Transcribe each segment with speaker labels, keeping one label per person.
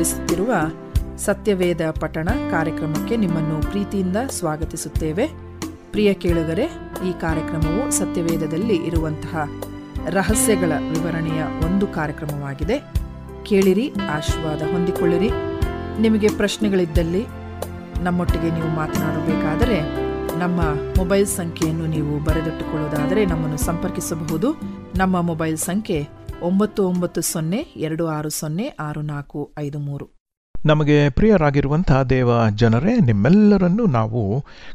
Speaker 1: ಹೊರಡಿಸುತ್ತಿರುವ ಸತ್ಯವೇದ ಪಠಣ ಕಾರ್ಯಕ್ರಮಕ್ಕೆ ನಿಮ್ಮನ್ನು ಪ್ರೀತಿಯಿಂದ ಸ್ವಾಗತಿಸುತ್ತೇವೆ ಪ್ರಿಯ ಕೇಳುಗರೆ ಈ ಕಾರ್ಯಕ್ರಮವು ಸತ್ಯವೇದದಲ್ಲಿ ಇರುವಂತಹ ರಹಸ್ಯಗಳ ವಿವರಣೆಯ ಒಂದು ಕಾರ್ಯಕ್ರಮವಾಗಿದೆ ಕೇಳಿರಿ ಆಶೀರ್ವಾದ ಹೊಂದಿಕೊಳ್ಳಿರಿ ನಿಮಗೆ ಪ್ರಶ್ನೆಗಳಿದ್ದಲ್ಲಿ ನಮ್ಮೊಟ್ಟಿಗೆ ನೀವು ಮಾತನಾಡಬೇಕಾದರೆ ನಮ್ಮ ಮೊಬೈಲ್ ಸಂಖ್ಯೆಯನ್ನು ನೀವು ಬರೆದಿಟ್ಟುಕೊಳ್ಳುವುದಾದರೆ ನಮ್ಮನ್ನು ಸಂಪರ್ಕಿಸಬಹುದು ನಮ್ಮ ಮೊಬೈಲ್ ಸಂಖ್ಯೆ ಒಂಬತ್ತು ಒಂಬತ್ತು ಸೊನ್ನೆ ಎರಡು ಆರು ಸೊನ್ನೆ ಆರು ನಾಲ್ಕು ಐದು ಮೂರು ನಮಗೆ ಪ್ರಿಯರಾಗಿರುವಂಥ ದೇವ ಜನರೇ ನಿಮ್ಮೆಲ್ಲರನ್ನು ನಾವು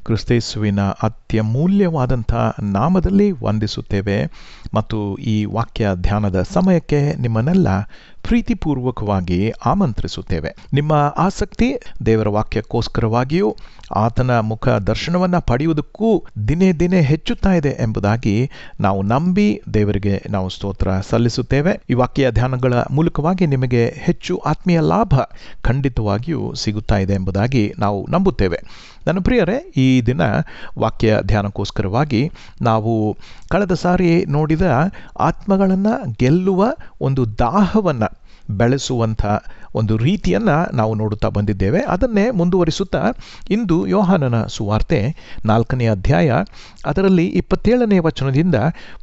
Speaker 1: ಕ್ರಿಸ್ತೇಸುವಿನ ಅತ್ಯಮೂಲ್ಯವಾದಂಥ ನಾಮದಲ್ಲಿ ವಂದಿಸುತ್ತೇವೆ ಮತ್ತು ಈ ವಾಕ್ಯ ಧ್ಯಾನದ ಸಮಯಕ್ಕೆ ನಿಮ್ಮನ್ನೆಲ್ಲ ಪ್ರೀತಿಪೂರ್ವಕವಾಗಿ ಆಮಂತ್ರಿಸುತ್ತೇವೆ ನಿಮ್ಮ ಆಸಕ್ತಿ ದೇವರ ವಾಕ್ಯಕ್ಕೋಸ್ಕರವಾಗಿಯೂ ಆತನ ಮುಖ ದರ್ಶನವನ್ನು ಪಡೆಯುವುದಕ್ಕೂ ದಿನೇ ದಿನೇ ಹೆಚ್ಚುತ್ತಾ ಇದೆ ಎಂಬುದಾಗಿ ನಾವು ನಂಬಿ ದೇವರಿಗೆ ನಾವು ಸ್ತೋತ್ರ ಸಲ್ಲಿಸುತ್ತೇವೆ ಈ ವಾಕ್ಯ ಧ್ಯಾನಗಳ ಮೂಲಕವಾಗಿ ನಿಮಗೆ ಹೆಚ್ಚು ಆತ್ಮೀಯ ಲಾಭ ಖಂಡಿತವಾಗಿಯೂ ಸಿಗುತ್ತಾ ಇದೆ ಎಂಬುದಾಗಿ ನಾವು ನಂಬುತ್ತೇವೆ ನನ್ನ ಪ್ರಿಯರೇ ಈ ದಿನ ವಾಕ್ಯ ಧ್ಯಾನಕ್ಕೋಸ್ಕರವಾಗಿ ನಾವು ಕಳೆದ ಸಾರಿ ನೋಡಿದ ಆತ್ಮಗಳನ್ನು ಗೆಲ್ಲುವ ಒಂದು ದಾಹವನ್ನು ಬೆಳೆಸುವಂಥ ಒಂದು ರೀತಿಯನ್ನು ನಾವು ನೋಡುತ್ತಾ ಬಂದಿದ್ದೇವೆ ಅದನ್ನೇ ಮುಂದುವರಿಸುತ್ತಾ ಇಂದು ಯೋಹಾನನ ಸುವಾರ್ತೆ ನಾಲ್ಕನೇ ಅಧ್ಯಾಯ ಅದರಲ್ಲಿ ಇಪ್ಪತ್ತೇಳನೇ ವಚನದಿಂದ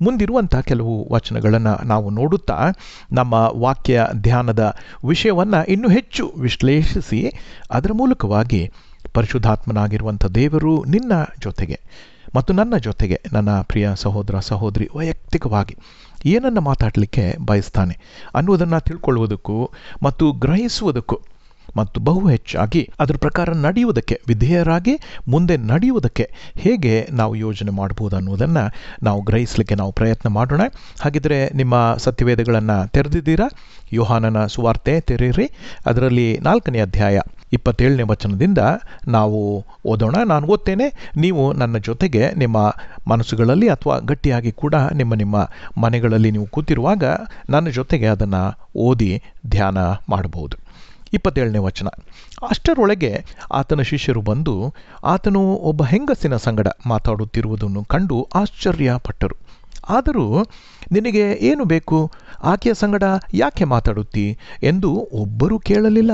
Speaker 1: ಮುಂದಿರುವಂಥ ಕೆಲವು ವಚನಗಳನ್ನು ನಾವು ನೋಡುತ್ತಾ ನಮ್ಮ ವಾಕ್ಯ ಧ್ಯಾನದ ವಿಷಯವನ್ನು ಇನ್ನೂ ಹೆಚ್ಚು ವಿಶ್ಲೇಷಿಸಿ ಅದರ ಮೂಲಕವಾಗಿ ಪರಿಶುದ್ಧಾತ್ಮನಾಗಿರುವಂಥ ದೇವರು ನಿನ್ನ ಜೊತೆಗೆ ಮತ್ತು ನನ್ನ ಜೊತೆಗೆ ನನ್ನ ಪ್ರಿಯ ಸಹೋದರ ಸಹೋದರಿ ವೈಯಕ್ತಿಕವಾಗಿ ಏನನ್ನು ಮಾತಾಡಲಿಕ್ಕೆ ಬಯಸ್ತಾನೆ ಅನ್ನುವುದನ್ನು ತಿಳ್ಕೊಳ್ಳುವುದಕ್ಕೂ ಮತ್ತು ಗ್ರಹಿಸುವುದಕ್ಕೂ ಮತ್ತು ಬಹು ಹೆಚ್ಚಾಗಿ ಅದರ ಪ್ರಕಾರ ನಡೆಯುವುದಕ್ಕೆ ವಿಧೇಯರಾಗಿ ಮುಂದೆ ನಡೆಯುವುದಕ್ಕೆ ಹೇಗೆ ನಾವು ಯೋಜನೆ ಮಾಡ್ಬೋದು ಅನ್ನುವುದನ್ನು ನಾವು ಗ್ರಹಿಸಲಿಕ್ಕೆ ನಾವು ಪ್ರಯತ್ನ ಮಾಡೋಣ ಹಾಗಿದ್ರೆ ನಿಮ್ಮ ಸತ್ಯವೇದಗಳನ್ನು ತೆರೆದಿದ್ದೀರಾ ಯೋಹಾನನ ಸುವಾರ್ತೆ ತೆರೀರಿ ಅದರಲ್ಲಿ ನಾಲ್ಕನೇ ಅಧ್ಯಾಯ ಇಪ್ಪತ್ತೇಳನೇ ವಚನದಿಂದ ನಾವು ಓದೋಣ ನಾನು ಓದ್ತೇನೆ ನೀವು ನನ್ನ ಜೊತೆಗೆ ನಿಮ್ಮ ಮನಸ್ಸುಗಳಲ್ಲಿ ಅಥವಾ ಗಟ್ಟಿಯಾಗಿ ಕೂಡ ನಿಮ್ಮ ನಿಮ್ಮ ಮನೆಗಳಲ್ಲಿ ನೀವು ಕೂತಿರುವಾಗ ನನ್ನ ಜೊತೆಗೆ ಅದನ್ನು ಓದಿ ಧ್ಯಾನ ಮಾಡಬಹುದು ಇಪ್ಪತ್ತೇಳನೇ ವಚನ ಅಷ್ಟರೊಳಗೆ ಆತನ ಶಿಷ್ಯರು ಬಂದು ಆತನು ಒಬ್ಬ ಹೆಂಗಸಿನ ಸಂಗಡ ಮಾತಾಡುತ್ತಿರುವುದನ್ನು ಕಂಡು ಆಶ್ಚರ್ಯಪಟ್ಟರು ಆದರೂ ನಿನಗೆ ಏನು ಬೇಕು ಆಕೆಯ ಸಂಗಡ ಯಾಕೆ ಮಾತಾಡುತ್ತಿ ಎಂದು ಒಬ್ಬರೂ ಕೇಳಲಿಲ್ಲ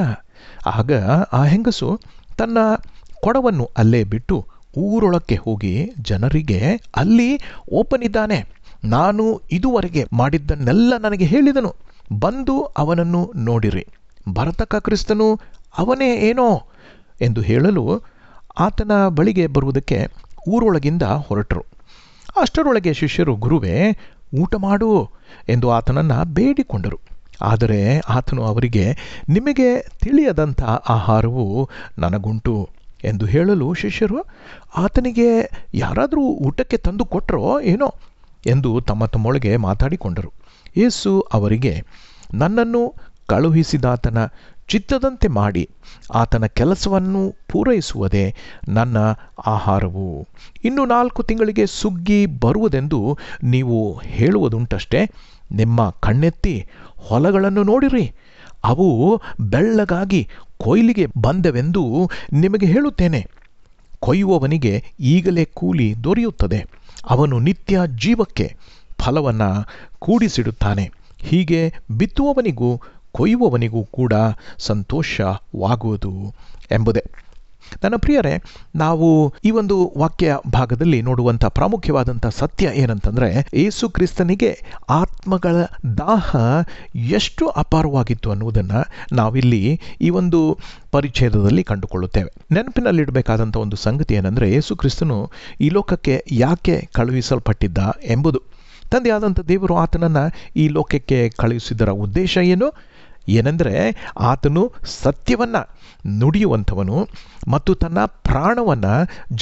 Speaker 1: ಆಗ ಆ ಹೆಂಗಸು ತನ್ನ ಕೊಡವನ್ನು ಅಲ್ಲೇ ಬಿಟ್ಟು ಊರೊಳಕ್ಕೆ ಹೋಗಿ ಜನರಿಗೆ ಅಲ್ಲಿ ಓಪನ್ ಇದ್ದಾನೆ ನಾನು ಇದುವರೆಗೆ ಮಾಡಿದ್ದನ್ನೆಲ್ಲ ನನಗೆ ಹೇಳಿದನು ಬಂದು ಅವನನ್ನು ನೋಡಿರಿ ಭರತಕ ಕ್ರಿಸ್ತನು ಅವನೇ ಏನೋ ಎಂದು ಹೇಳಲು ಆತನ ಬಳಿಗೆ ಬರುವುದಕ್ಕೆ ಊರೊಳಗಿಂದ ಹೊರಟರು ಅಷ್ಟರೊಳಗೆ ಶಿಷ್ಯರು ಗುರುವೇ ಊಟ ಮಾಡು ಎಂದು ಆತನನ್ನು ಬೇಡಿಕೊಂಡರು ಆದರೆ ಆತನು ಅವರಿಗೆ ನಿಮಗೆ ತಿಳಿಯದಂಥ ಆಹಾರವು ನನಗುಂಟು ಎಂದು ಹೇಳಲು ಶಿಷ್ಯರು ಆತನಿಗೆ ಯಾರಾದರೂ ಊಟಕ್ಕೆ ತಂದು ಕೊಟ್ಟರೋ ಏನೋ ಎಂದು ತಮ್ಮ ತಮ್ಮೊಳಗೆ ಮಾತಾಡಿಕೊಂಡರು ಯೇಸು ಅವರಿಗೆ ನನ್ನನ್ನು ಕಳುಹಿಸಿದಾತನ ಚಿತ್ತದಂತೆ ಮಾಡಿ ಆತನ ಕೆಲಸವನ್ನು ಪೂರೈಸುವುದೇ ನನ್ನ ಆಹಾರವು ಇನ್ನು ನಾಲ್ಕು ತಿಂಗಳಿಗೆ ಸುಗ್ಗಿ ಬರುವುದೆಂದು ನೀವು ಹೇಳುವುದುಂಟಷ್ಟೇ ನಿಮ್ಮ ಕಣ್ಣೆತ್ತಿ ಹೊಲಗಳನ್ನು ನೋಡಿರಿ ಅವು ಬೆಳ್ಳಗಾಗಿ ಕೊಯ್ಲಿಗೆ ಬಂದವೆಂದು ನಿಮಗೆ ಹೇಳುತ್ತೇನೆ ಕೊಯ್ಯುವವನಿಗೆ ಈಗಲೇ ಕೂಲಿ ದೊರೆಯುತ್ತದೆ ಅವನು ನಿತ್ಯ ಜೀವಕ್ಕೆ ಫಲವನ್ನು ಕೂಡಿಸಿಡುತ್ತಾನೆ ಹೀಗೆ ಬಿತ್ತುವವನಿಗೂ ಕೊಯ್ಯುವವನಿಗೂ ಕೂಡ ಸಂತೋಷವಾಗುವುದು ಎಂಬುದೇ ನನ್ನ ಪ್ರಿಯರೇ ನಾವು ಈ ಒಂದು ವಾಕ್ಯ ಭಾಗದಲ್ಲಿ ನೋಡುವಂಥ ಪ್ರಾಮುಖ್ಯವಾದಂಥ ಸತ್ಯ ಏನಂತಂದರೆ ಏಸು ಕ್ರಿಸ್ತನಿಗೆ ಆತ್ಮಗಳ ದಾಹ ಎಷ್ಟು ಅಪಾರವಾಗಿತ್ತು ಅನ್ನುವುದನ್ನು ನಾವಿಲ್ಲಿ ಈ ಒಂದು ಪರಿಚ್ಛೇದದಲ್ಲಿ ಕಂಡುಕೊಳ್ಳುತ್ತೇವೆ ನೆನಪಿನಲ್ಲಿಡಬೇಕಾದಂಥ ಒಂದು ಸಂಗತಿ ಏನಂದರೆ ಯೇಸು ಕ್ರಿಸ್ತನು ಈ ಲೋಕಕ್ಕೆ ಯಾಕೆ ಕಳುಹಿಸಲ್ಪಟ್ಟಿದ್ದ ಎಂಬುದು ತಂದೆಯಾದಂಥ ದೇವರು ಆತನನ್ನು ಈ ಲೋಕಕ್ಕೆ ಕಳುಹಿಸಿದ್ದರ ಉದ್ದೇಶ ಏನು ಏನೆಂದರೆ ಆತನು ಸತ್ಯವನ್ನು ನುಡಿಯುವಂಥವನು ಮತ್ತು ತನ್ನ ಪ್ರಾಣವನ್ನು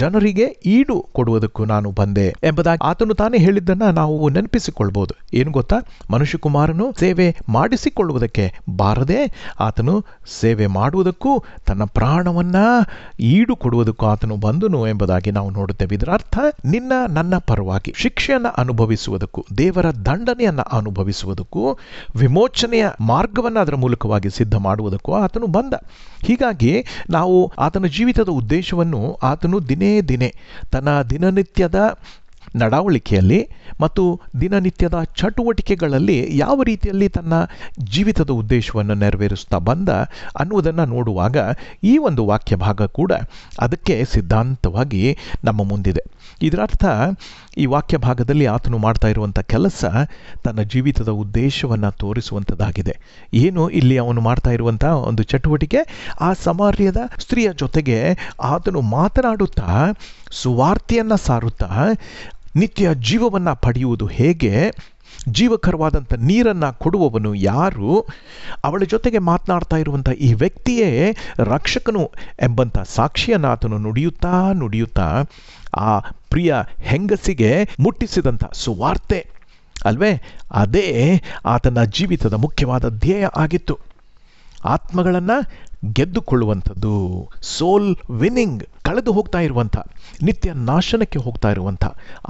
Speaker 1: ಜನರಿಗೆ ಈಡು ಕೊಡುವುದಕ್ಕೂ ನಾನು ಬಂದೆ ಎಂಬುದಾಗಿ ಆತನು ತಾನೇ ಹೇಳಿದ್ದನ್ನು ನಾವು ನೆನಪಿಸಿಕೊಳ್ಬೋದು ಏನು ಗೊತ್ತಾ ಮನುಷ್ಯಕುಮಾರನು ಸೇವೆ ಮಾಡಿಸಿಕೊಳ್ಳುವುದಕ್ಕೆ ಬಾರದೆ ಆತನು ಸೇವೆ ಮಾಡುವುದಕ್ಕೂ ತನ್ನ ಪ್ರಾಣವನ್ನು ಈಡು ಕೊಡುವುದಕ್ಕೂ ಆತನು ಬಂದನು ಎಂಬುದಾಗಿ ನಾವು ನೋಡುತ್ತೇವೆ ಇದರ ಅರ್ಥ ನಿನ್ನ ನನ್ನ ಪರವಾಗಿ ಶಿಕ್ಷೆಯನ್ನು ಅನುಭವಿಸುವುದಕ್ಕೂ ದೇವರ ದಂಡನೆಯನ್ನು ಅನುಭವಿಸುವುದಕ್ಕೂ ವಿಮೋಚನೆಯ ಮಾರ್ಗವನ್ನು ಅದರ ಮೂಲಕವಾಗಿ ಸಿದ್ಧ ಮಾಡುವುದಕ್ಕೂ ಆತನು ಬಂದ ಹೀಗಾಗಿ ನಾವು ಆತನ ಜೀವಿತದ ಉದ್ದೇಶವನ್ನು ಆತನು ದಿನೇ ದಿನೇ ತನ್ನ ದಿನನಿತ್ಯದ ನಡಾವಳಿಕೆಯಲ್ಲಿ ಮತ್ತು ದಿನನಿತ್ಯದ ಚಟುವಟಿಕೆಗಳಲ್ಲಿ ಯಾವ ರೀತಿಯಲ್ಲಿ ತನ್ನ ಜೀವಿತದ ಉದ್ದೇಶವನ್ನು ನೆರವೇರಿಸ್ತಾ ಬಂದ ಅನ್ನುವುದನ್ನು ನೋಡುವಾಗ ಈ ಒಂದು ವಾಕ್ಯ ಭಾಗ ಕೂಡ ಅದಕ್ಕೆ ಸಿದ್ಧಾಂತವಾಗಿ ನಮ್ಮ ಮುಂದಿದೆ ಇದರರ್ಥ ಈ ವಾಕ್ಯ ಭಾಗದಲ್ಲಿ ಆತನು ಮಾಡ್ತಾ ಇರುವಂಥ ಕೆಲಸ ತನ್ನ ಜೀವಿತದ ಉದ್ದೇಶವನ್ನು ತೋರಿಸುವಂಥದ್ದಾಗಿದೆ ಏನು ಇಲ್ಲಿ ಅವನು ಮಾಡ್ತಾ ಇರುವಂಥ ಒಂದು ಚಟುವಟಿಕೆ ಆ ಸಮಾರ್ಯದ ಸ್ತ್ರೀಯ ಜೊತೆಗೆ ಆತನು ಮಾತನಾಡುತ್ತಾ ಸುವಾರ್ತೆಯನ್ನು ಸಾರುತ್ತಾ ನಿತ್ಯ ಜೀವವನ್ನು ಪಡೆಯುವುದು ಹೇಗೆ ಜೀವಕರವಾದಂಥ ನೀರನ್ನು ಕೊಡುವವನು ಯಾರು ಅವಳ ಜೊತೆಗೆ ಮಾತನಾಡ್ತಾ ಇರುವಂಥ ಈ ವ್ಯಕ್ತಿಯೇ ರಕ್ಷಕನು ಎಂಬಂಥ ಸಾಕ್ಷಿಯನ್ನು ಆತನು ನುಡಿಯುತ್ತಾ ನುಡಿಯುತ್ತಾ ಆ ಪ್ರಿಯ ಹೆಂಗಸಿಗೆ ಮುಟ್ಟಿಸಿದಂಥ ಸುವಾರ್ತೆ ಅಲ್ವೇ ಅದೇ ಆತನ ಜೀವಿತದ ಮುಖ್ಯವಾದ ಧ್ಯೇಯ ಆಗಿತ್ತು ಆತ್ಮಗಳನ್ನು ಗೆದ್ದುಕೊಳ್ಳುವಂಥದ್ದು ಸೋಲ್ ವಿನ್ನಿಂಗ್ ಕಳೆದು ಹೋಗ್ತಾ ಇರುವಂಥ ನಿತ್ಯ ನಾಶನಕ್ಕೆ ಹೋಗ್ತಾ ಇರುವಂಥ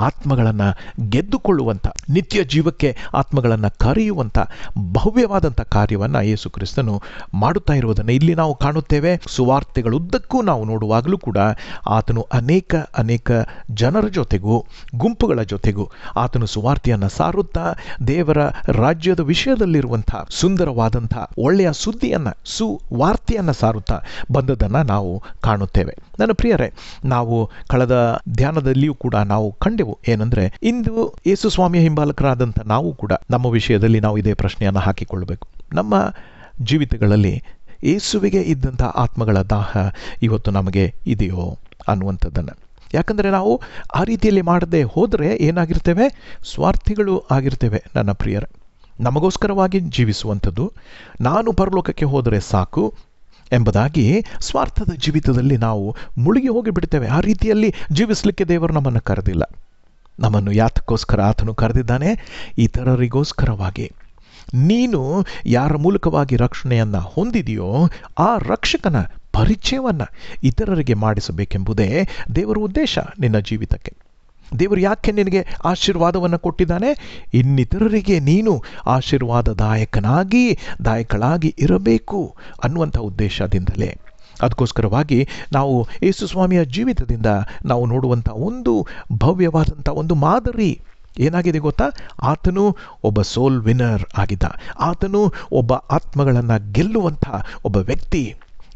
Speaker 1: ಆತ್ಮಗಳನ್ನು ಗೆದ್ದುಕೊಳ್ಳುವಂಥ ನಿತ್ಯ ಜೀವಕ್ಕೆ ಆತ್ಮಗಳನ್ನು ಕರೆಯುವಂಥ ಭವ್ಯವಾದಂಥ ಕಾರ್ಯವನ್ನು ಯೇಸು ಕ್ರಿಸ್ತನು ಮಾಡುತ್ತಾ ಇರುವುದನ್ನು ಇಲ್ಲಿ ನಾವು ಕಾಣುತ್ತೇವೆ ಸುವಾರ್ತೆಗಳುದ್ದಕ್ಕೂ ನಾವು ನೋಡುವಾಗಲೂ ಕೂಡ ಆತನು ಅನೇಕ ಅನೇಕ ಜನರ ಜೊತೆಗೂ ಗುಂಪುಗಳ ಜೊತೆಗೂ ಆತನು ಸುವಾರ್ತೆಯನ್ನು ಸಾರುತ್ತಾ ದೇವರ ರಾಜ್ಯದ ವಿಷಯದಲ್ಲಿರುವಂಥ ಸುಂದರವಾದಂಥ ಒಳ್ಳೆಯ ಸುದ್ದಿಯನ್ನು ಸುವಾರ್ತೆ ಸಾರುತ್ತಾ ಬಂದದ್ದನ್ನು ನಾವು ಕಾಣುತ್ತೇವೆ ನನ್ನ ಪ್ರಿಯರೇ ನಾವು ಕಳೆದ ಧ್ಯಾನದಲ್ಲಿಯೂ ಕೂಡ ನಾವು ಕಂಡೆವು ಏನಂದರೆ ಇಂದು ಯೇಸು ಸ್ವಾಮಿಯ ಹಿಂಬಾಲಕರಾದಂಥ ನಾವು ಕೂಡ ನಮ್ಮ ವಿಷಯದಲ್ಲಿ ನಾವು ಇದೇ ಪ್ರಶ್ನೆಯನ್ನು ಹಾಕಿಕೊಳ್ಳಬೇಕು ನಮ್ಮ ಜೀವಿತಗಳಲ್ಲಿ ಯೇಸುವಿಗೆ ಇದ್ದಂಥ ಆತ್ಮಗಳ ದಾಹ ಇವತ್ತು ನಮಗೆ ಇದೆಯೋ ಅನ್ನುವಂಥದ್ದನ್ನು ಯಾಕಂದರೆ ನಾವು ಆ ರೀತಿಯಲ್ಲಿ ಮಾಡದೆ ಹೋದರೆ ಏನಾಗಿರ್ತೇವೆ ಸ್ವಾರ್ಥಿಗಳು ಆಗಿರ್ತೇವೆ ನನ್ನ ಪ್ರಿಯರೇ ನಮಗೋಸ್ಕರವಾಗಿ ಜೀವಿಸುವಂಥದ್ದು ನಾನು ಪರಲೋಕಕ್ಕೆ ಹೋದರೆ ಸಾಕು ಎಂಬುದಾಗಿ ಸ್ವಾರ್ಥದ ಜೀವಿತದಲ್ಲಿ ನಾವು ಮುಳುಗಿ ಹೋಗಿಬಿಡ್ತೇವೆ ಆ ರೀತಿಯಲ್ಲಿ ಜೀವಿಸಲಿಕ್ಕೆ ದೇವರು ನಮ್ಮನ್ನು ಕರೆದಿಲ್ಲ ನಮ್ಮನ್ನು ಯಾತಕ್ಕೋಸ್ಕರ ಆತನು ಕರೆದಿದ್ದಾನೆ ಇತರರಿಗೋಸ್ಕರವಾಗಿ ನೀನು ಯಾರ ಮೂಲಕವಾಗಿ ರಕ್ಷಣೆಯನ್ನು ಹೊಂದಿದೆಯೋ ಆ ರಕ್ಷಕನ ಪರಿಚಯವನ್ನು ಇತರರಿಗೆ ಮಾಡಿಸಬೇಕೆಂಬುದೇ ದೇವರ ಉದ್ದೇಶ ನಿನ್ನ ಜೀವಿತಕ್ಕೆ ದೇವರು ಯಾಕೆ ನಿನಗೆ ಆಶೀರ್ವಾದವನ್ನು ಕೊಟ್ಟಿದ್ದಾನೆ ಇನ್ನಿತರರಿಗೆ ನೀನು ಆಶೀರ್ವಾದದಾಯಕನಾಗಿ ದಾಯಕಳಾಗಿ ಇರಬೇಕು ಅನ್ನುವಂಥ ಉದ್ದೇಶದಿಂದಲೇ ಅದಕ್ಕೋಸ್ಕರವಾಗಿ ನಾವು ಯೇಸು ಸ್ವಾಮಿಯ ಜೀವಿತದಿಂದ ನಾವು ನೋಡುವಂಥ ಒಂದು ಭವ್ಯವಾದಂಥ ಒಂದು ಮಾದರಿ ಏನಾಗಿದೆ ಗೊತ್ತಾ ಆತನು ಒಬ್ಬ ಸೋಲ್ ವಿನ್ನರ್ ಆಗಿದ್ದ ಆತನು ಒಬ್ಬ ಆತ್ಮಗಳನ್ನು ಗೆಲ್ಲುವಂಥ ಒಬ್ಬ ವ್ಯಕ್ತಿ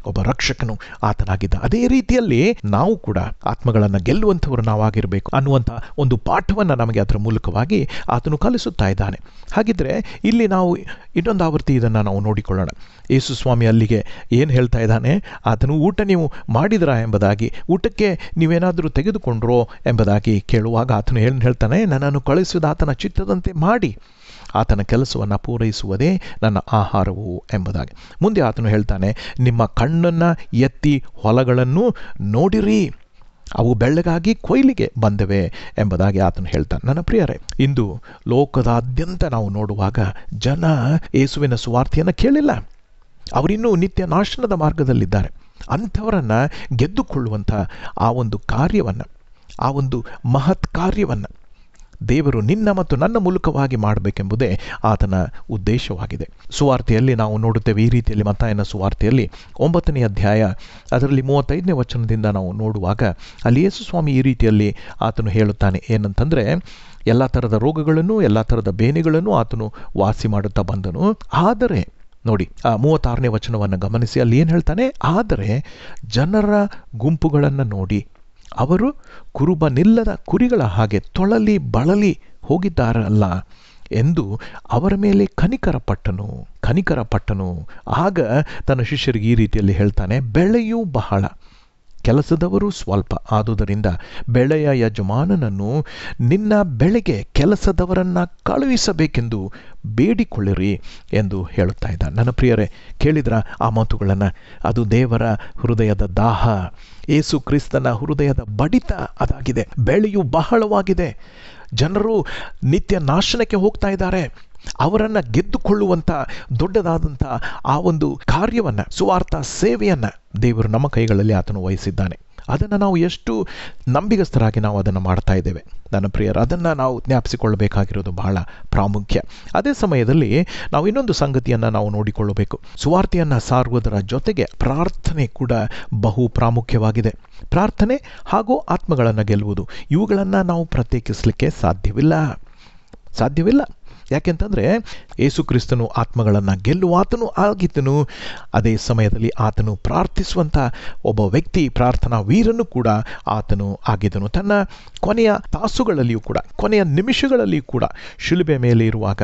Speaker 1: ಒಬ್ಬ ರಕ್ಷಕನು ಆತನಾಗಿದ್ದ ಅದೇ ರೀತಿಯಲ್ಲಿ ನಾವು ಕೂಡ ಆತ್ಮಗಳನ್ನು ಗೆಲ್ಲುವಂಥವರು ನಾವಾಗಿರಬೇಕು ಅನ್ನುವಂಥ ಒಂದು ಪಾಠವನ್ನು ನಮಗೆ ಅದರ ಮೂಲಕವಾಗಿ ಆತನು ಕಲಿಸುತ್ತಾ ಇದ್ದಾನೆ ಹಾಗಿದ್ರೆ ಇಲ್ಲಿ ನಾವು ಇನ್ನೊಂದು ಆವೃತ್ತಿ ಇದನ್ನು ನಾವು ನೋಡಿಕೊಳ್ಳೋಣ ಯೇಸು ಸ್ವಾಮಿ ಅಲ್ಲಿಗೆ ಏನು ಹೇಳ್ತಾ ಇದ್ದಾನೆ ಆತನು ಊಟ ನೀವು ಮಾಡಿದ್ರಾ ಎಂಬುದಾಗಿ ಊಟಕ್ಕೆ ನೀವೇನಾದರೂ ತೆಗೆದುಕೊಂಡ್ರೋ ಎಂಬುದಾಗಿ ಕೇಳುವಾಗ ಆತನು ಏನು ಹೇಳ್ತಾನೆ ನನ್ನನ್ನು ಕಳಿಸಿದ ಆತನ ಚಿತ್ತದಂತೆ ಮಾಡಿ ಆತನ ಕೆಲಸವನ್ನು ಪೂರೈಸುವುದೇ ನನ್ನ ಆಹಾರವು ಎಂಬುದಾಗಿ ಮುಂದೆ ಆತನು ಹೇಳ್ತಾನೆ ನಿಮ್ಮ ಕಣ್ಣನ್ನು ಎತ್ತಿ ಹೊಲಗಳನ್ನು ನೋಡಿರಿ ಅವು ಬೆಳ್ಳಗಾಗಿ ಕೊಯ್ಲಿಗೆ ಬಂದವೆ ಎಂಬುದಾಗಿ ಆತನು ಹೇಳ್ತಾನೆ ನನ್ನ ಪ್ರಿಯರೇ ಇಂದು ಲೋಕದಾದ್ಯಂತ ನಾವು ನೋಡುವಾಗ ಜನ ಯೇಸುವಿನ ಸುವಾರ್ಥೆಯನ್ನು ಕೇಳಿಲ್ಲ ಅವರಿನ್ನೂ ನಿತ್ಯ ನಾಶನದ ಮಾರ್ಗದಲ್ಲಿದ್ದಾರೆ ಅಂಥವರನ್ನು ಗೆದ್ದುಕೊಳ್ಳುವಂಥ ಆ ಒಂದು ಕಾರ್ಯವನ್ನು ಆ ಒಂದು ಮಹತ್ ಕಾರ್ಯವನ್ನು ದೇವರು ನಿನ್ನ ಮತ್ತು ನನ್ನ ಮೂಲಕವಾಗಿ ಮಾಡಬೇಕೆಂಬುದೇ ಆತನ ಉದ್ದೇಶವಾಗಿದೆ ಸುವಾರ್ತೆಯಲ್ಲಿ ನಾವು ನೋಡುತ್ತೇವೆ ಈ ರೀತಿಯಲ್ಲಿ ಮತ್ತಾಯನ ಸುವಾರ್ತೆಯಲ್ಲಿ ಒಂಬತ್ತನೇ ಅಧ್ಯಾಯ ಅದರಲ್ಲಿ ಮೂವತ್ತೈದನೇ ವಚನದಿಂದ ನಾವು ನೋಡುವಾಗ ಅಲ್ಲಿ ಯೇಸು ಸ್ವಾಮಿ ಈ ರೀತಿಯಲ್ಲಿ ಆತನು ಹೇಳುತ್ತಾನೆ ಏನಂತಂದರೆ ಎಲ್ಲ ಥರದ ರೋಗಗಳನ್ನು ಎಲ್ಲ ಥರದ ಬೇನೆಗಳನ್ನು ಆತನು ವಾಸಿ ಮಾಡುತ್ತಾ ಬಂದನು ಆದರೆ ನೋಡಿ ಆ ಮೂವತ್ತಾರನೇ ವಚನವನ್ನು ಗಮನಿಸಿ ಅಲ್ಲಿ ಏನು ಹೇಳ್ತಾನೆ ಆದರೆ ಜನರ ಗುಂಪುಗಳನ್ನು ನೋಡಿ ಅವರು ಕುರುಬನಿಲ್ಲದ ಕುರಿಗಳ ಹಾಗೆ ತೊಳಲಿ ಬಳಲಿ ಹೋಗಿದ್ದಾರಲ್ಲ ಎಂದು ಅವರ ಮೇಲೆ ಕನಿಕರ ಪಟ್ಟನು ಕನಿಕರ ಪಟ್ಟನು ಆಗ ತನ್ನ ಶಿಷ್ಯರಿಗೆ ಈ ರೀತಿಯಲ್ಲಿ ಹೇಳ್ತಾನೆ ಬೆಳೆಯೂ ಬಹಳ ಕೆಲಸದವರು ಸ್ವಲ್ಪ ಆದುದರಿಂದ ಬೆಳೆಯ ಯಜಮಾನನನ್ನು ನಿನ್ನ ಬೆಳೆಗೆ ಕೆಲಸದವರನ್ನು ಕಳುಹಿಸಬೇಕೆಂದು ಬೇಡಿಕೊಳ್ಳಿರಿ ಎಂದು ಹೇಳುತ್ತಾ ಇದ್ದ ನನ್ನ ಪ್ರಿಯರೇ ಕೇಳಿದ್ರ ಆ ಮಾತುಗಳನ್ನು ಅದು ದೇವರ ಹೃದಯದ ದಾಹ ಏಸು ಕ್ರಿಸ್ತನ ಹೃದಯದ ಬಡಿತ ಅದಾಗಿದೆ ಬೆಳೆಯು ಬಹಳವಾಗಿದೆ ಜನರು ನಿತ್ಯ ನಾಶನಕ್ಕೆ ಹೋಗ್ತಾ ಇದ್ದಾರೆ ಅವರನ್ನು ಗೆದ್ದುಕೊಳ್ಳುವಂಥ ದೊಡ್ಡದಾದಂಥ ಆ ಒಂದು ಕಾರ್ಯವನ್ನು ಸುವಾರ್ಥ ಸೇವೆಯನ್ನು ದೇವರು ನಮ್ಮ ಕೈಗಳಲ್ಲಿ ಆತನು ವಹಿಸಿದ್ದಾನೆ ಅದನ್ನು ನಾವು ಎಷ್ಟು ನಂಬಿಗಸ್ಥರಾಗಿ ನಾವು ಅದನ್ನು ಮಾಡ್ತಾ ಇದ್ದೇವೆ ನನ್ನ ಪ್ರಿಯರು ಅದನ್ನು ನಾವು ಜ್ಞಾಪಿಸಿಕೊಳ್ಳಬೇಕಾಗಿರೋದು ಬಹಳ ಪ್ರಾಮುಖ್ಯ ಅದೇ ಸಮಯದಲ್ಲಿ ನಾವು ಇನ್ನೊಂದು ಸಂಗತಿಯನ್ನು ನಾವು ನೋಡಿಕೊಳ್ಳಬೇಕು ಸುವಾರ್ತೆಯನ್ನು ಸಾರುವುದರ ಜೊತೆಗೆ ಪ್ರಾರ್ಥನೆ ಕೂಡ ಬಹು ಪ್ರಾಮುಖ್ಯವಾಗಿದೆ ಪ್ರಾರ್ಥನೆ ಹಾಗೂ ಆತ್ಮಗಳನ್ನು ಗೆಲ್ಲುವುದು ಇವುಗಳನ್ನು ನಾವು ಪ್ರತ್ಯೇಕಿಸಲಿಕ್ಕೆ ಸಾಧ್ಯವಿಲ್ಲ ಸಾಧ್ಯವಿಲ್ಲ ಯಾಕೆಂತಂದರೆ ಯೇಸು ಕ್ರಿಸ್ತನು ಆತ್ಮಗಳನ್ನು ಗೆಲ್ಲುವಾತನು ಆಗಿದ್ದನು ಅದೇ ಸಮಯದಲ್ಲಿ ಆತನು ಪ್ರಾರ್ಥಿಸುವಂಥ ಒಬ್ಬ ವ್ಯಕ್ತಿ ಪ್ರಾರ್ಥನಾ ವೀರನು ಕೂಡ ಆತನು ಆಗಿದ್ದನು ತನ್ನ ಕೊನೆಯ ತಾಸುಗಳಲ್ಲಿಯೂ ಕೂಡ ಕೊನೆಯ ನಿಮಿಷಗಳಲ್ಲಿಯೂ ಕೂಡ ಶಿಲುಬೆ ಮೇಲೆ ಇರುವಾಗ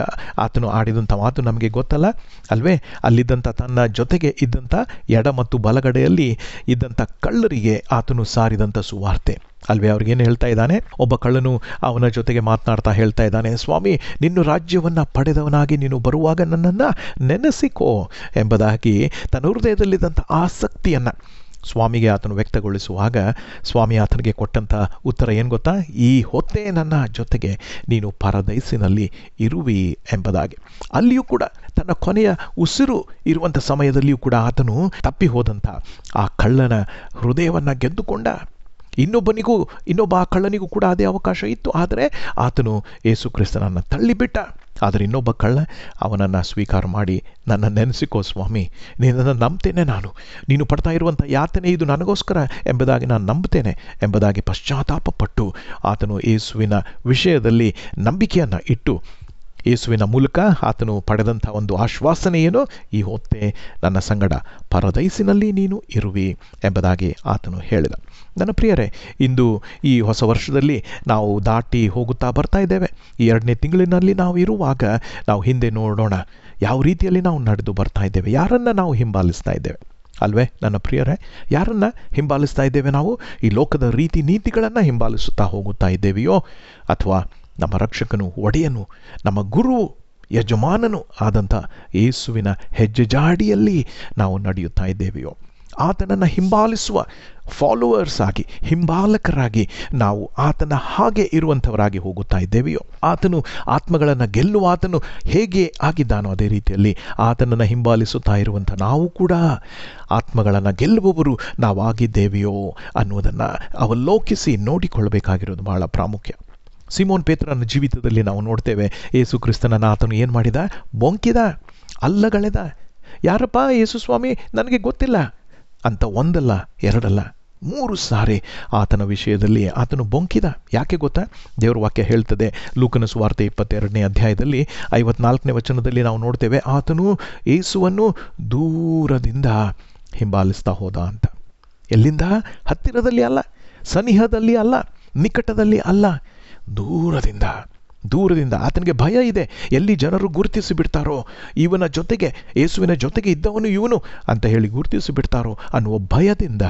Speaker 1: ಆತನು ಆಡಿದಂಥ ಮಾತು ನಮಗೆ ಗೊತ್ತಲ್ಲ ಅಲ್ವೇ ಅಲ್ಲಿದ್ದಂಥ ತನ್ನ ಜೊತೆಗೆ ಇದ್ದಂಥ ಎಡ ಮತ್ತು ಬಲಗಡೆಯಲ್ಲಿ ಇದ್ದಂಥ ಕಳ್ಳರಿಗೆ ಆತನು ಸಾರಿದಂಥ ಸುವಾರ್ತೆ ಅಲ್ವೇ ಅವ್ರಿಗೇನು ಹೇಳ್ತಾ ಇದ್ದಾನೆ ಒಬ್ಬ ಕಳ್ಳನು ಅವನ ಜೊತೆಗೆ ಮಾತನಾಡ್ತಾ ಹೇಳ್ತಾ ಇದ್ದಾನೆ ಸ್ವಾಮಿ ನಿನ್ನ ರಾಜ್ಯವನ್ನು ಪಡೆದವನಾಗಿ ನೀನು ಬರುವಾಗ ನನ್ನನ್ನು ನೆನೆಸಿಕೋ ಎಂಬುದಾಗಿ ತನ್ನ ಹೃದಯದಲ್ಲಿದ್ದಂಥ ಆಸಕ್ತಿಯನ್ನು ಸ್ವಾಮಿಗೆ ಆತನು ವ್ಯಕ್ತಗೊಳಿಸುವಾಗ ಸ್ವಾಮಿ ಆತನಿಗೆ ಕೊಟ್ಟಂಥ ಉತ್ತರ ಏನು ಗೊತ್ತಾ ಈ ಹೊತ್ತೇ ನನ್ನ ಜೊತೆಗೆ ನೀನು ಪರದೈಸಿನಲ್ಲಿ ಇರುವಿ ಎಂಬುದಾಗಿ ಅಲ್ಲಿಯೂ ಕೂಡ ತನ್ನ ಕೊನೆಯ ಉಸಿರು ಇರುವಂಥ ಸಮಯದಲ್ಲಿಯೂ ಕೂಡ ಆತನು ತಪ್ಪಿ ಹೋದಂಥ ಆ ಕಳ್ಳನ ಹೃದಯವನ್ನು ಗೆದ್ದುಕೊಂಡ ಇನ್ನೊಬ್ಬನಿಗೂ ಇನ್ನೊಬ್ಬ ಆ ಕಳ್ಳನಿಗೂ ಕೂಡ ಅದೇ ಅವಕಾಶ ಇತ್ತು ಆದರೆ ಆತನು ಯೇಸು ಕ್ರಿಸ್ತನನ್ನು ತಳ್ಳಿಬಿಟ್ಟ ಆದರೆ ಇನ್ನೊಬ್ಬ ಕಳ್ಳ ಅವನನ್ನು ಸ್ವೀಕಾರ ಮಾಡಿ ನನ್ನ ನೆನೆಸಿಕೋ ಸ್ವಾಮಿ ನಿನ್ನನ್ನು ನಂಬ್ತೇನೆ ನಾನು ನೀನು ಪಡ್ತಾ ಇರುವಂಥ ಯಾತನೆ ಇದು ನನಗೋಸ್ಕರ ಎಂಬುದಾಗಿ ನಾನು ನಂಬ್ತೇನೆ ಎಂಬುದಾಗಿ ಪಶ್ಚಾತ್ತಾಪಪಟ್ಟು ಆತನು ಯೇಸುವಿನ ವಿಷಯದಲ್ಲಿ ನಂಬಿಕೆಯನ್ನು ಇಟ್ಟು ಯೇಸುವಿನ ಮೂಲಕ ಆತನು ಪಡೆದಂಥ ಒಂದು ಆಶ್ವಾಸನೆಯೇನು ಈ ಹೊತ್ತೆ ನನ್ನ ಸಂಗಡ ಪರದೈಸಿನಲ್ಲಿ ನೀನು ಇರುವಿ ಎಂಬುದಾಗಿ ಆತನು ಹೇಳಿದ ನನ್ನ ಪ್ರಿಯರೇ ಇಂದು ಈ ಹೊಸ ವರ್ಷದಲ್ಲಿ ನಾವು ದಾಟಿ ಹೋಗುತ್ತಾ ಬರ್ತಾ ಇದ್ದೇವೆ ಈ ಎರಡನೇ ತಿಂಗಳಿನಲ್ಲಿ ನಾವು ಇರುವಾಗ ನಾವು ಹಿಂದೆ ನೋಡೋಣ ಯಾವ ರೀತಿಯಲ್ಲಿ ನಾವು ನಡೆದು ಬರ್ತಾ ಇದ್ದೇವೆ ಯಾರನ್ನು ನಾವು ಹಿಂಬಾಲಿಸ್ತಾ ಇದ್ದೇವೆ ಅಲ್ವೇ ನನ್ನ ಪ್ರಿಯರೇ ಯಾರನ್ನು ಹಿಂಬಾಲಿಸ್ತಾ ಇದ್ದೇವೆ ನಾವು ಈ ಲೋಕದ ರೀತಿ ನೀತಿಗಳನ್ನು ಹಿಂಬಾಲಿಸುತ್ತಾ ಹೋಗುತ್ತಾ ಇದ್ದೇವೆಯೋ ಅಥವಾ ನಮ್ಮ ರಕ್ಷಕನು ಒಡೆಯನು ನಮ್ಮ ಗುರು ಯಜಮಾನನು ಆದಂಥ ಯೇಸುವಿನ ಹೆಜ್ಜೆಜಾಡಿಯಲ್ಲಿ ನಾವು ನಡೆಯುತ್ತಾ ಇದ್ದೇವೆಯೋ ಆತನನ್ನು ಹಿಂಬಾಲಿಸುವ ಫಾಲೋವರ್ಸ್ ಆಗಿ ಹಿಂಬಾಲಕರಾಗಿ ನಾವು ಆತನ ಹಾಗೆ ಇರುವಂಥವರಾಗಿ ಹೋಗುತ್ತಾ ಇದ್ದೇವೆಯೋ ಆತನು ಆತ್ಮಗಳನ್ನು ಗೆಲ್ಲುವ ಆತನು ಹೇಗೆ ಆಗಿದ್ದಾನೋ ಅದೇ ರೀತಿಯಲ್ಲಿ ಆತನನ್ನು ಹಿಂಬಾಲಿಸುತ್ತಾ ಇರುವಂಥ ನಾವು ಕೂಡ ಆತ್ಮಗಳನ್ನು ಗೆಲ್ಲುವವರು ನಾವಾಗಿದ್ದೇವೆಯೋ ಅನ್ನುವುದನ್ನು ಅವಲೋಕಿಸಿ ನೋಡಿಕೊಳ್ಳಬೇಕಾಗಿರೋದು ಬಹಳ ಪ್ರಾಮುಖ್ಯ ಸಿಮೋನ್ ಪೇತ್ರನ ಜೀವಿತದಲ್ಲಿ ನಾವು ನೋಡ್ತೇವೆ ಯೇಸು ಕ್ರಿಸ್ತನನ್ನು ಆತನು ಏನು ಮಾಡಿದ ಬೊಂಕಿದ ಅಲ್ಲಗಳೆದ ಯಾರಪ್ಪ ಯೇಸು ಸ್ವಾಮಿ ನನಗೆ ಗೊತ್ತಿಲ್ಲ ಅಂತ ಒಂದಲ್ಲ ಎರಡಲ್ಲ ಮೂರು ಸಾರಿ ಆತನ ವಿಷಯದಲ್ಲಿ ಆತನು ಬೊಂಕಿದ ಯಾಕೆ ಗೊತ್ತಾ ದೇವರ ವಾಕ್ಯ ಹೇಳ್ತದೆ ಲೂಕನ ಸುವಾರ್ತೆ ಇಪ್ಪತ್ತೆರಡನೇ ಅಧ್ಯಾಯದಲ್ಲಿ ಐವತ್ನಾಲ್ಕನೇ ವಚನದಲ್ಲಿ ನಾವು ನೋಡ್ತೇವೆ ಆತನು ಏಸುವನ್ನು ದೂರದಿಂದ ಹಿಂಬಾಲಿಸ್ತಾ ಹೋದ ಅಂತ ಎಲ್ಲಿಂದ ಹತ್ತಿರದಲ್ಲಿ ಅಲ್ಲ ಸನಿಹದಲ್ಲಿ ಅಲ್ಲ ನಿಕಟದಲ್ಲಿ ಅಲ್ಲ ದೂರದಿಂದ ದೂರದಿಂದ ಆತನಿಗೆ ಭಯ ಇದೆ ಎಲ್ಲಿ ಜನರು ಗುರುತಿಸಿ ಇವನ ಜೊತೆಗೆ ಯೇಸುವಿನ ಜೊತೆಗೆ ಇದ್ದವನು ಇವನು ಅಂತ ಹೇಳಿ ಗುರುತಿಸಿ ಅನ್ನುವ ಭಯದಿಂದ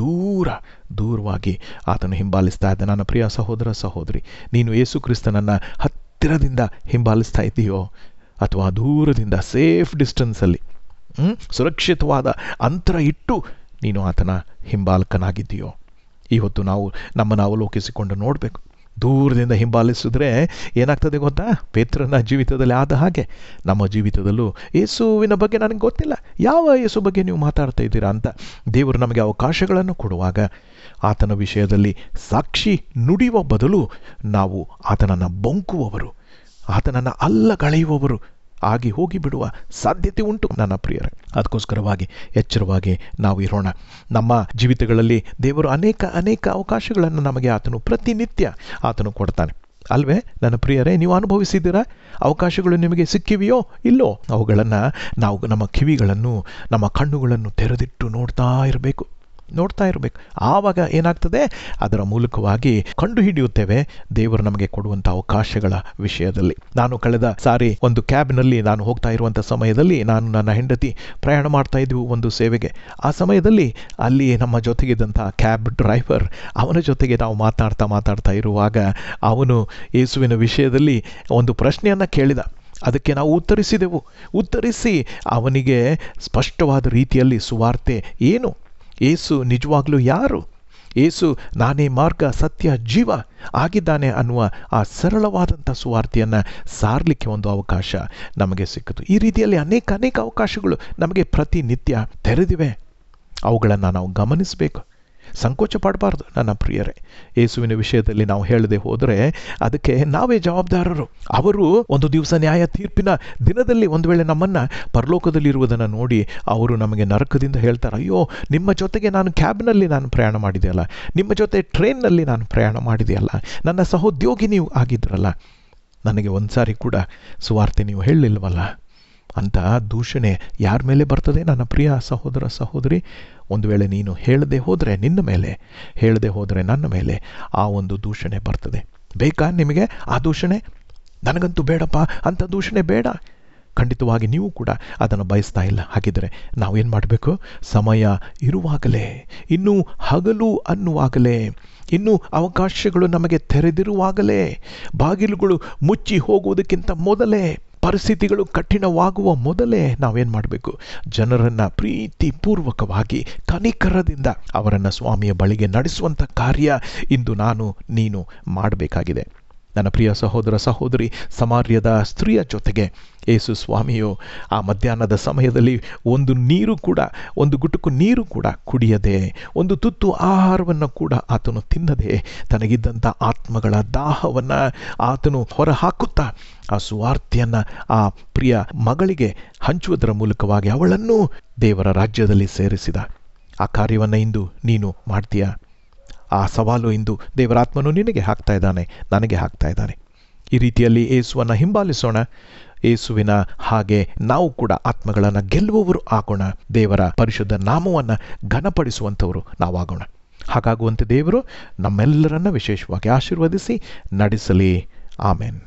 Speaker 1: ದೂರ ದೂರವಾಗಿ ಆತನು ಹಿಂಬಾಲಿಸ್ತಾ ಇದ್ದ ನನ್ನ ಪ್ರಿಯ ಸಹೋದರ ಸಹೋದರಿ ನೀನು ಯೇಸು ಕ್ರಿಸ್ತನನ್ನು ಹತ್ತಿರದಿಂದ ಹಿಂಬಾಲಿಸ್ತಾ ಇದ್ದೀಯೋ ಅಥವಾ ದೂರದಿಂದ ಸೇಫ್ ಡಿಸ್ಟೆನ್ಸಲ್ಲಿ ಸುರಕ್ಷಿತವಾದ ಅಂತರ ಇಟ್ಟು ನೀನು ಆತನ ಹಿಂಬಾಲಕನಾಗಿದ್ದೀಯೋ ಇವತ್ತು ನಾವು ನಮ್ಮನ್ನು ಅವಲೋಕಿಸಿಕೊಂಡು ನೋಡಬೇಕು ದೂರದಿಂದ ಹಿಂಬಾಲಿಸಿದ್ರೆ ಏನಾಗ್ತದೆ ಗೊತ್ತಾ ಪೇತ್ರನ ಜೀವಿತದಲ್ಲಿ ಆದ ಹಾಗೆ ನಮ್ಮ ಜೀವಿತದಲ್ಲೂ ಯೇಸುವಿನ ಬಗ್ಗೆ ನನಗೆ ಗೊತ್ತಿಲ್ಲ ಯಾವ ಯೇಸು ಬಗ್ಗೆ ನೀವು ಮಾತಾಡ್ತಾ ಇದ್ದೀರಾ ಅಂತ ದೇವರು ನಮಗೆ ಅವಕಾಶಗಳನ್ನು ಕೊಡುವಾಗ ಆತನ ವಿಷಯದಲ್ಲಿ ಸಾಕ್ಷಿ ನುಡಿಯುವ ಬದಲು ನಾವು ಆತನನ್ನು ಬೊಂಕುವವರು ಆತನನ್ನು ಅಲ್ಲಗಳೆಯುವವರು ಆಗಿ ಹೋಗಿ ಬಿಡುವ ಸಾಧ್ಯತೆ ಉಂಟು ನನ್ನ ಪ್ರಿಯರೇ ಅದಕ್ಕೋಸ್ಕರವಾಗಿ ಎಚ್ಚರವಾಗಿ ನಾವು ಇರೋಣ ನಮ್ಮ ಜೀವಿತಗಳಲ್ಲಿ ದೇವರು ಅನೇಕ ಅನೇಕ ಅವಕಾಶಗಳನ್ನು ನಮಗೆ ಆತನು ಪ್ರತಿನಿತ್ಯ ಆತನು ಕೊಡ್ತಾನೆ ಅಲ್ವೇ ನನ್ನ ಪ್ರಿಯರೇ ನೀವು ಅನುಭವಿಸಿದ್ದೀರಾ ಅವಕಾಶಗಳು ನಿಮಗೆ ಸಿಕ್ಕಿವೆಯೋ ಇಲ್ಲೋ ಅವುಗಳನ್ನು ನಾವು ನಮ್ಮ ಕಿವಿಗಳನ್ನು ನಮ್ಮ ಕಣ್ಣುಗಳನ್ನು ತೆರೆದಿಟ್ಟು ನೋಡ್ತಾ ಇರಬೇಕು ನೋಡ್ತಾ ಇರಬೇಕು ಆವಾಗ ಏನಾಗ್ತದೆ ಅದರ ಮೂಲಕವಾಗಿ ಕಂಡು ಹಿಡಿಯುತ್ತೇವೆ ದೇವರು ನಮಗೆ ಕೊಡುವಂಥ ಅವಕಾಶಗಳ ವಿಷಯದಲ್ಲಿ ನಾನು ಕಳೆದ ಸಾರಿ ಒಂದು ಕ್ಯಾಬ್ನಲ್ಲಿ ನಾನು ಹೋಗ್ತಾ ಇರುವಂಥ ಸಮಯದಲ್ಲಿ ನಾನು ನನ್ನ ಹೆಂಡತಿ ಪ್ರಯಾಣ ಮಾಡ್ತಾ ಇದ್ವಿ ಒಂದು ಸೇವೆಗೆ ಆ ಸಮಯದಲ್ಲಿ ಅಲ್ಲಿ ನಮ್ಮ ಜೊತೆಗಿದ್ದಂಥ ಕ್ಯಾಬ್ ಡ್ರೈವರ್ ಅವನ ಜೊತೆಗೆ ನಾವು ಮಾತಾಡ್ತಾ ಮಾತಾಡ್ತಾ ಇರುವಾಗ ಅವನು ಯೇಸುವಿನ ವಿಷಯದಲ್ಲಿ ಒಂದು ಪ್ರಶ್ನೆಯನ್ನು ಕೇಳಿದ ಅದಕ್ಕೆ ನಾವು ಉತ್ತರಿಸಿದೆವು ಉತ್ತರಿಸಿ ಅವನಿಗೆ ಸ್ಪಷ್ಟವಾದ ರೀತಿಯಲ್ಲಿ ಸುವಾರ್ತೆ ಏನು ಏಸು ನಿಜವಾಗ್ಲೂ ಯಾರು ಏಸು ನಾನೇ ಮಾರ್ಗ ಸತ್ಯ ಜೀವ ಆಗಿದ್ದಾನೆ ಅನ್ನುವ ಆ ಸರಳವಾದಂಥ ಸುವಾರ್ತೆಯನ್ನು ಸಾರಲಿಕ್ಕೆ ಒಂದು ಅವಕಾಶ ನಮಗೆ ಸಿಕ್ಕಿತು ಈ ರೀತಿಯಲ್ಲಿ ಅನೇಕ ಅನೇಕ ಅವಕಾಶಗಳು ನಮಗೆ ಪ್ರತಿನಿತ್ಯ ತೆರೆದಿವೆ ಅವುಗಳನ್ನು ನಾವು ಗಮನಿಸಬೇಕು ಸಂಕೋಚ ಪಡಬಾರ್ದು ನನ್ನ ಪ್ರಿಯರೇ ಯೇಸುವಿನ ವಿಷಯದಲ್ಲಿ ನಾವು ಹೇಳದೆ ಹೋದರೆ ಅದಕ್ಕೆ ನಾವೇ ಜವಾಬ್ದಾರರು ಅವರು ಒಂದು ದಿವಸ ನ್ಯಾಯ ತೀರ್ಪಿನ ದಿನದಲ್ಲಿ ಒಂದು ವೇಳೆ ನಮ್ಮನ್ನು ಪರಲೋಕದಲ್ಲಿರುವುದನ್ನು ನೋಡಿ ಅವರು ನಮಗೆ ನರಕದಿಂದ ಹೇಳ್ತಾರೆ ಅಯ್ಯೋ ನಿಮ್ಮ ಜೊತೆಗೆ ನಾನು ಕ್ಯಾಬ್ನಲ್ಲಿ ನಾನು ಪ್ರಯಾಣ ಮಾಡಿದೆಯಲ್ಲ ನಿಮ್ಮ ಜೊತೆ ಟ್ರೈನ್ನಲ್ಲಿ ನಾನು ಪ್ರಯಾಣ ಮಾಡಿದೆಯಲ್ಲ ನನ್ನ ಸಹೋದ್ಯೋಗಿ ನೀವು ಆಗಿದ್ರಲ್ಲ ನನಗೆ ಒಂದು ಸಾರಿ ಕೂಡ ಸುವಾರ್ತೆ ನೀವು ಹೇಳಿಲ್ವಲ್ಲ ಅಂತ ದೂಷಣೆ ಯಾರ ಮೇಲೆ ಬರ್ತದೆ ನನ್ನ ಪ್ರಿಯ ಸಹೋದರ ಸಹೋದರಿ ಒಂದು ವೇಳೆ ನೀನು ಹೇಳದೆ ಹೋದರೆ ನಿನ್ನ ಮೇಲೆ ಹೇಳದೆ ಹೋದರೆ ನನ್ನ ಮೇಲೆ ಆ ಒಂದು ದೂಷಣೆ ಬರ್ತದೆ ಬೇಕಾ ನಿಮಗೆ ಆ ದೂಷಣೆ ನನಗಂತೂ ಬೇಡಪ್ಪ ಅಂಥ ದೂಷಣೆ ಬೇಡ ಖಂಡಿತವಾಗಿ ನೀವು ಕೂಡ ಅದನ್ನು ಬಯಸ್ತಾ ಇಲ್ಲ ಹಾಗಿದ್ದರೆ ನಾವು ಏನು ಮಾಡಬೇಕು ಸಮಯ ಇರುವಾಗಲೇ ಇನ್ನೂ ಹಗಲು ಅನ್ನುವಾಗಲೇ ಇನ್ನೂ ಅವಕಾಶಗಳು ನಮಗೆ ತೆರೆದಿರುವಾಗಲೇ ಬಾಗಿಲುಗಳು ಮುಚ್ಚಿ ಹೋಗುವುದಕ್ಕಿಂತ ಮೊದಲೇ ಪರಿಸ್ಥಿತಿಗಳು ಕಠಿಣವಾಗುವ ಮೊದಲೇ ನಾವೇನು ಮಾಡಬೇಕು ಜನರನ್ನು ಪ್ರೀತಿಪೂರ್ವಕವಾಗಿ ಕನಿಕರದಿಂದ ಅವರನ್ನು ಸ್ವಾಮಿಯ ಬಳಿಗೆ ನಡೆಸುವಂಥ ಕಾರ್ಯ ಇಂದು ನಾನು ನೀನು ಮಾಡಬೇಕಾಗಿದೆ ನನ್ನ ಪ್ರಿಯ ಸಹೋದರ ಸಹೋದರಿ ಸಮಾರ್ಯದ ಸ್ತ್ರೀಯ ಜೊತೆಗೆ ಯೇಸು ಸ್ವಾಮಿಯು ಆ ಮಧ್ಯಾಹ್ನದ ಸಮಯದಲ್ಲಿ ಒಂದು ನೀರು ಕೂಡ ಒಂದು ಗುಟುಕು ನೀರು ಕೂಡ ಕುಡಿಯದೆ ಒಂದು ತುತ್ತು ಆಹಾರವನ್ನು ಕೂಡ ಆತನು ತಿನ್ನದೆ ತನಗಿದ್ದಂಥ ಆತ್ಮಗಳ ದಾಹವನ್ನು ಆತನು ಹೊರಹಾಕುತ್ತಾ ಆ ಸುವಾರ್ತೆಯನ್ನು ಆ ಪ್ರಿಯ ಮಗಳಿಗೆ ಹಂಚುವುದರ ಮೂಲಕವಾಗಿ ಅವಳನ್ನು ದೇವರ ರಾಜ್ಯದಲ್ಲಿ ಸೇರಿಸಿದ ಆ ಕಾರ್ಯವನ್ನು ಇಂದು ನೀನು ಮಾಡ್ತೀಯ ಆ ಸವಾಲು ಇಂದು ದೇವರಾತ್ಮನು ನಿನಗೆ ಹಾಕ್ತಾ ಇದ್ದಾನೆ ನನಗೆ ಹಾಕ್ತಾ ಇದ್ದಾನೆ ಈ ರೀತಿಯಲ್ಲಿ ಏಸುವನ್ನು ಹಿಂಬಾಲಿಸೋಣ ಏಸುವಿನ ಹಾಗೆ ನಾವು ಕೂಡ ಆತ್ಮಗಳನ್ನು ಗೆಲ್ಲುವವರು ಆಗೋಣ ದೇವರ ಪರಿಶುದ್ಧ ನಾಮವನ್ನು ಘನಪಡಿಸುವಂಥವರು ನಾವಾಗೋಣ ಹಾಗಾಗುವಂತೆ ದೇವರು ನಮ್ಮೆಲ್ಲರನ್ನು ವಿಶೇಷವಾಗಿ ಆಶೀರ್ವದಿಸಿ ನಡೆಸಲಿ ಆಮೇನ್